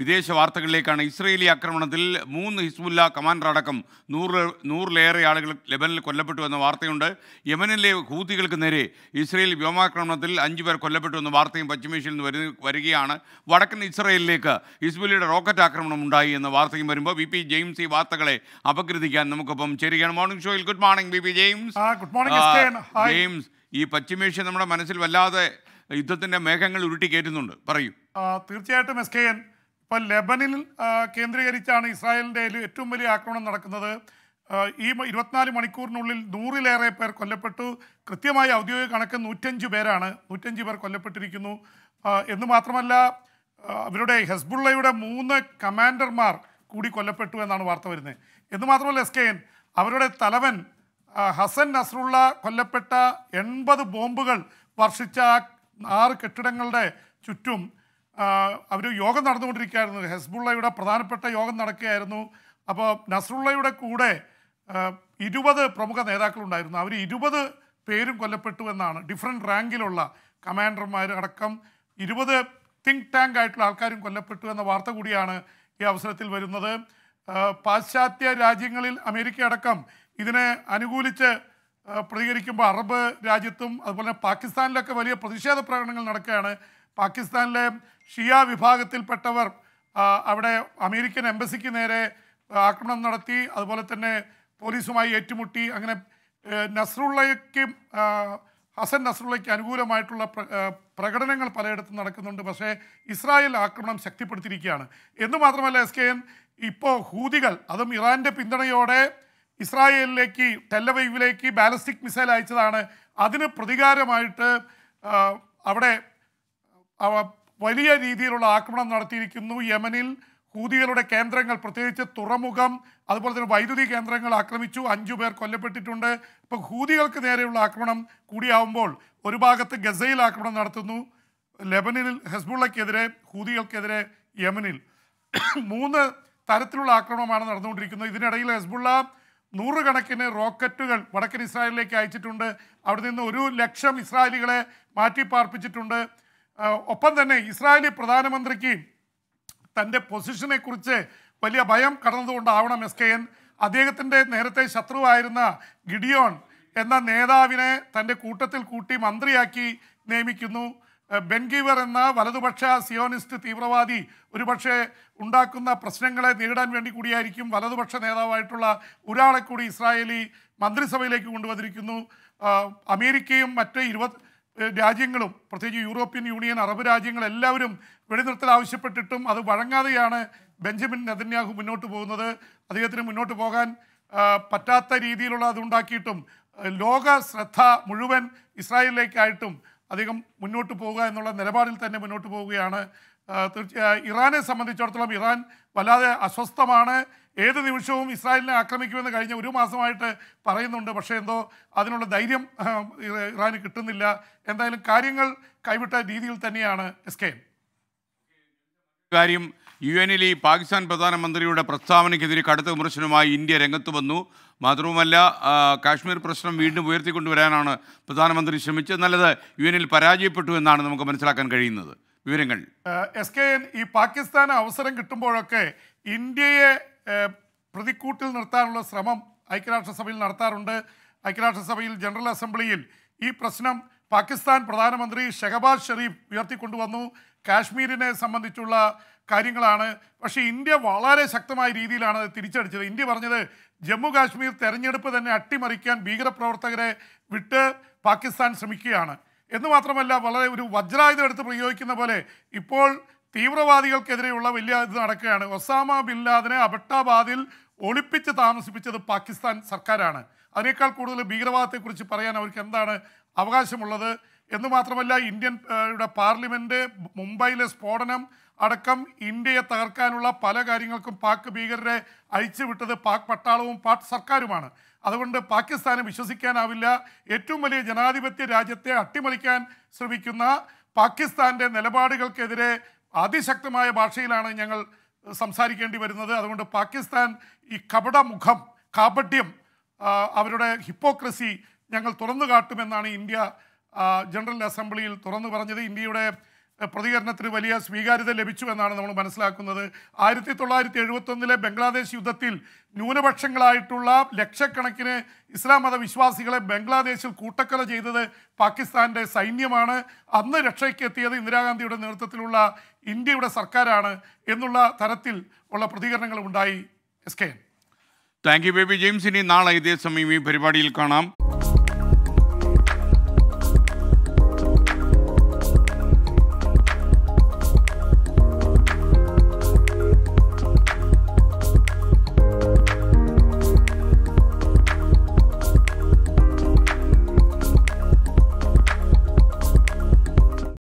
വിദേശ വാർത്തകളിലേക്കാണ് ഇസ്രയേലി ആക്രമണത്തിൽ മൂന്ന് ഹിസ്ബുല്ല കമാൻഡർ അടക്കം നൂറ് നൂറിലേറെ ആളുകൾ ലെബനിൽ കൊല്ലപ്പെട്ടു എന്ന വാർത്തയുണ്ട് യമനിലെ ഹൂതികൾക്ക് നേരെ ഇസ്രയേൽ വ്യോമാക്രമണത്തിൽ അഞ്ചു പേർ കൊല്ലപ്പെട്ടു എന്ന വാർത്തയും പശ്ചിമേഷ്യയിൽ നിന്ന് വരുന്ന വരികയാണ് വടക്കൻ ഇസ്രയേലിലേക്ക് ഹിസ്ബുലിയുടെ റോക്കറ്റ് ആക്രമണം ഉണ്ടായി എന്ന വാർത്തയും വരുമ്പോൾ വി പി ജെയിംസ് ഈ വാർത്തകളെ അപഗ്രഥിക്കാൻ നമുക്കൊപ്പം ചേരുകയാണ് മോർണിംഗ് ഷോയിൽ good morning V P James good morning James ഈ പശ്ചിമേഷ്യ നമ്മുടെ മനസ്സിൽ വല്ലാതെ യുദ്ധത്തിന്റെ മേഘങ്ങൾ ഉരുട്ടി കയറ്റുന്നുണ്ട് പറയൂ തീർച്ചയായിട്ടും എസ് കെ എൻ ഇപ്പോൾ ലെബനിൽ കേന്ദ്രീകരിച്ചാണ് ഇസ്രായേലിൻ്റെ ഏറ്റവും വലിയ ആക്രമണം നടക്കുന്നത് ഈ ഇരുപത്തിനാല് മണിക്കൂറിനുള്ളിൽ നൂറിലേറെ പേർ കൊല്ലപ്പെട്ടു കൃത്യമായി ഔദ്യോഗിക കണക്ക് നൂറ്റഞ്ച് പേരാണ് നൂറ്റഞ്ച് പേർ കൊല്ലപ്പെട്ടിരിക്കുന്നു എന്ന് മാത്രമല്ല അവരുടെ ഹെസ്ബുള്ളയുടെ മൂന്ന് കമാൻഡർമാർ കൂടി കൊല്ലപ്പെട്ടു എന്നാണ് വാർത്ത വരുന്നത് എന്ന് മാത്രമല്ല എസ് കെ എൻ അവരുടെ തലവൻ ഹസൻ നസ്രുള്ള കൊല്ലപ്പെട്ട എൺപത് ബോംബുകൾ വർഷിച്ച ആറ് കെട്ടിടങ്ങളുടെ ചുറ്റും അവർ യോഗം നടന്നുകൊണ്ടിരിക്കുകയായിരുന്നു ഹെസ്ബുള്ളയുടെ പ്രധാനപ്പെട്ട യോഗം നടക്കുകയായിരുന്നു അപ്പോൾ നസറുള്ളയുടെ കൂടെ ഇരുപത് പ്രമുഖ നേതാക്കളുണ്ടായിരുന്നു അവർ ഇരുപത് പേരും കൊല്ലപ്പെട്ടു എന്നാണ് ഡിഫറെൻറ്റ് റാങ്കിലുള്ള കമാൻഡർമാർ അടക്കം ഇരുപത് തിങ്ക് ടാങ്ക് ആയിട്ടുള്ള ആൾക്കാരും കൊല്ലപ്പെട്ടു എന്ന വാർത്ത കൂടിയാണ് ഈ അവസരത്തിൽ വരുന്നത് പാശ്ചാത്യ രാജ്യങ്ങളിൽ അമേരിക്ക അടക്കം ഇതിനെ അനുകൂലിച്ച് പ്രതികരിക്കുമ്പോൾ അറബ് രാജ്യത്തും അതുപോലെ പാകിസ്ഥാനിലൊക്കെ വലിയ പ്രതിഷേധ പ്രകടനങ്ങൾ നടക്കുകയാണ് പാകിസ്ഥാനിലെ ഷിയ വിഭാഗത്തിൽപ്പെട്ടവർ അവിടെ അമേരിക്കൻ എംബസിക്ക് നേരെ ആക്രമണം നടത്തി അതുപോലെ തന്നെ പോലീസുമായി ഏറ്റുമുട്ടി അങ്ങനെ നസ്രുള്ളയ്ക്കും ഹസൻ നസ്രുള്ളയ്ക്ക് അനുകൂലമായിട്ടുള്ള പ്രകടനങ്ങൾ പലയിടത്തും നടക്കുന്നുണ്ട് പക്ഷേ ഇസ്രായേൽ ആക്രമണം ശക്തിപ്പെടുത്തിയിരിക്കുകയാണ് എന്ന് മാത്രമല്ല എസ് കെ എൻ ഇപ്പോൾ ഹൂതികൾ അതും ഇറാൻ്റെ പിന്തുണയോടെ ഇസ്രായേലിലേക്ക് ടെല്ലവൈവിലേക്ക് ബാലിസ്റ്റിക് മിസൈൽ അയച്ചതാണ് അതിന് പ്രതികാരമായിട്ട് അവിടെ വലിയ രീതിയിലുള്ള ആക്രമണം നടത്തിയിരിക്കുന്നു യമനിൽ ഹൂതികളുടെ കേന്ദ്രങ്ങൾ പ്രത്യേകിച്ച് തുറമുഖം അതുപോലെ തന്നെ വൈദ്യുതി കേന്ദ്രങ്ങൾ ആക്രമിച്ചു അഞ്ചു പേർ കൊല്ലപ്പെട്ടിട്ടുണ്ട് ഇപ്പോൾ ഹൂതികൾക്ക് നേരെയുള്ള ആക്രമണം കൂടിയാവുമ്പോൾ ഒരു ഭാഗത്ത് ഗസയിൽ ആക്രമണം നടത്തുന്നു ലെബനിൽ ഹെസ്ബുള്ളക്കെതിരെ ഹൂതികൾക്കെതിരെ യമനിൽ മൂന്ന് തരത്തിലുള്ള ആക്രമണമാണ് നടന്നുകൊണ്ടിരിക്കുന്നത് ഇതിനിടയിൽ ഹെസ്ബുള്ള നൂറുകണക്കിന് റോക്കറ്റുകൾ വടക്കൻ ഇസ്രായേലിലേക്ക് അയച്ചിട്ടുണ്ട് അവിടെ നിന്ന് ഒരു ലക്ഷം ഇസ്രായേലികളെ മാറ്റിപ്പാർപ്പിച്ചിട്ടുണ്ട് ഒപ്പം തന്നെ ഇസ്രായേലി പ്രധാനമന്ത്രിക്ക് തൻ്റെ കുറിച്ച് വലിയ ഭയം കടന്നതുകൊണ്ടാവണം എസ് കെ എൻ അദ്ദേഹത്തിൻ്റെ നേരത്തെ ശത്രുവായിരുന്ന ഗിഡിയോൺ എന്ന നേതാവിനെ തൻ്റെ കൂട്ടത്തിൽ കൂട്ടി മന്ത്രിയാക്കി നിയമിക്കുന്നു ബെൻഗീവർ എന്ന വലതുപക്ഷ സിയോണിസ്റ്റ് തീവ്രവാദി ഒരുപക്ഷെ ഉണ്ടാക്കുന്ന പ്രശ്നങ്ങളെ നേരിടാൻ വേണ്ടി കൂടിയായിരിക്കും വലതുപക്ഷ നേതാവായിട്ടുള്ള ഒരാളെ കൂടി ഇസ്രായേലി മന്ത്രിസഭയിലേക്ക് കൊണ്ടുവന്നിരിക്കുന്നു അമേരിക്കയും മറ്റ് ഇരുപത്തി രാജ്യങ്ങളും പ്രത്യേകിച്ച് യൂറോപ്യൻ യൂണിയൻ അറബ് രാജ്യങ്ങൾ എല്ലാവരും വെടിനിർത്തൽ ആവശ്യപ്പെട്ടിട്ടും അത് വഴങ്ങാതെയാണ് ബെഞ്ചമിൻ നെതന്യാഹു മുന്നോട്ട് പോകുന്നത് അദ്ദേഹത്തിന് മുന്നോട്ട് പോകാൻ പറ്റാത്ത രീതിയിലുള്ള അതുണ്ടാക്കിയിട്ടും ലോക ശ്രദ്ധ മുഴുവൻ ഇസ്രായേലിലേക്കായിട്ടും അദ്ദേഹം മുന്നോട്ട് പോവുക എന്നുള്ള നിലപാടിൽ തന്നെ മുന്നോട്ട് പോവുകയാണ് തീർച്ചയായും ഇറാനെ സംബന്ധിച്ചിടത്തോളം ഇറാൻ വല്ലാതെ അസ്വസ്ഥമാണ് ഏത് നിമിഷവും ഇസ്രായേലിനെ ആക്രമിക്കുമെന്ന് കഴിഞ്ഞ ഒരു മാസമായിട്ട് പറയുന്നുണ്ട് പക്ഷേ എന്തോ അതിനുള്ള ധൈര്യം ഇറാന് കിട്ടുന്നില്ല എന്തായാലും കാര്യങ്ങൾ കൈവിട്ട രീതിയിൽ തന്നെയാണ് എസ് കെ കാര്യം യു എനിൽ ഈ പാകിസ്ഥാൻ പ്രധാനമന്ത്രിയുടെ പ്രസ്താവനയ്ക്കെതിരെ കടുത്ത വിമർശനവുമായി ഇന്ത്യ രംഗത്ത് വന്നു മാത്രവുമല്ല കാശ്മീർ പ്രശ്നം വീണ്ടും ഉയർത്തിക്കൊണ്ടുവരാനാണ് പ്രധാനമന്ത്രി ശ്രമിച്ചത് നല്ലത് യു എനിൽ പരാജയപ്പെട്ടു എന്നാണ് നമുക്ക് മനസ്സിലാക്കാൻ കഴിയുന്നത് വിവരങ്ങൾ എസ് കെ എൻ ഈ പാകിസ്ഥാന് അവസരം കിട്ടുമ്പോഴൊക്കെ ഇന്ത്യയെ പ്രതിക്കൂട്ടിൽ നിർത്താനുള്ള ശ്രമം ഐക്യരാഷ്ട്രസഭയിൽ നടത്താറുണ്ട് ഐക്യരാഷ്ട്രസഭയിൽ ജനറൽ അസംബ്ലിയിൽ ഈ പ്രശ്നം പാകിസ്ഥാൻ പ്രധാനമന്ത്രി ഷെഹബാസ് ഷെറീഫ് ഉയർത്തിക്കൊണ്ടുവന്നു കാശ്മീരിനെ സംബന്ധിച്ചുള്ള കാര്യങ്ങളാണ് പക്ഷേ ഇന്ത്യ വളരെ ശക്തമായ രീതിയിലാണ് അത് തിരിച്ചടിച്ചത് ഇന്ത്യ പറഞ്ഞത് ജമ്മു കാശ്മീർ തെരഞ്ഞെടുപ്പ് തന്നെ അട്ടിമറിക്കാൻ ഭീകരപ്രവർത്തകരെ വിട്ട് പാകിസ്ഥാൻ ശ്രമിക്കുകയാണ് എന്ന് മാത്രമല്ല വളരെ ഒരു വജ്രായുധം എടുത്ത് പ്രയോഗിക്കുന്ന പോലെ ഇപ്പോൾ തീവ്രവാദികൾക്കെതിരെയുള്ള വലിയ ഇത് നടക്കുകയാണ് ഒസാമ ബിൻ ലാദനെ അബട്ടാബാദിൽ ഒളിപ്പിച്ച് താമസിപ്പിച്ചത് പാകിസ്ഥാൻ സർക്കാരാണ് അതിനേക്കാൾ കൂടുതൽ ഭീകരവാദത്തെക്കുറിച്ച് പറയാൻ അവർക്ക് എന്താണ് അവകാശമുള്ളത് എന്ന് മാത്രമല്ല ഇന്ത്യൻ പാർലമെൻറ്റ് മുംബൈയിലെ സ്ഫോടനം അടക്കം ഇന്ത്യയെ തകർക്കാനുള്ള പല കാര്യങ്ങൾക്കും പാക് ഭീകരരെ വിട്ടത് പാക് പട്ടാളവും പാക് സർക്കാരുമാണ് അതുകൊണ്ട് പാകിസ്ഥാനെ വിശ്വസിക്കാനാവില്ല ഏറ്റവും വലിയ ജനാധിപത്യ രാജ്യത്തെ അട്ടിമറിക്കാൻ ശ്രമിക്കുന്ന പാകിസ്ഥാൻ്റെ നിലപാടുകൾക്കെതിരെ അതിശക്തമായ ഭാഷയിലാണ് ഞങ്ങൾ സംസാരിക്കേണ്ടി വരുന്നത് അതുകൊണ്ട് പാകിസ്ഥാൻ ഈ കപടമുഖം കാപട്യം അവരുടെ ഹിപ്പോക്രസി ഞങ്ങൾ തുറന്നു കാട്ടുമെന്നാണ് ഇന്ത്യ ജനറൽ അസംബ്ലിയിൽ തുറന്നു പറഞ്ഞത് ഇന്ത്യയുടെ പ്രതികരണത്തിന് വലിയ സ്വീകാര്യത ലഭിച്ചു എന്നാണ് നമ്മൾ മനസ്സിലാക്കുന്നത് ആയിരത്തി തൊള്ളായിരത്തി ഒന്നിലെ ബംഗ്ലാദേശ് യുദ്ധത്തിൽ ന്യൂനപക്ഷങ്ങളായിട്ടുള്ള ലക്ഷക്കണക്കിന് ഇസ്ലാം മതവിശ്വാസികളെ ബംഗ്ലാദേശിൽ കൂട്ടക്കൊല ചെയ്തത് പാകിസ്ഥാന്റെ സൈന്യമാണ് അന്ന് രക്ഷയ്ക്ക് എത്തിയത് ഇന്ദിരാഗാന്ധിയുടെ നേതൃത്വത്തിലുള്ള ഇന്ത്യയുടെ സർക്കാരാണ് എന്നുള്ള തരത്തിൽ ഉള്ള പ്രതികരണങ്ങൾ ഉണ്ടായി S K N thank you Baby ജെയിംസിനെ ഇനി നാളെ ഇതേ സമയം ഈ പരിപാടിയിൽ കാണാം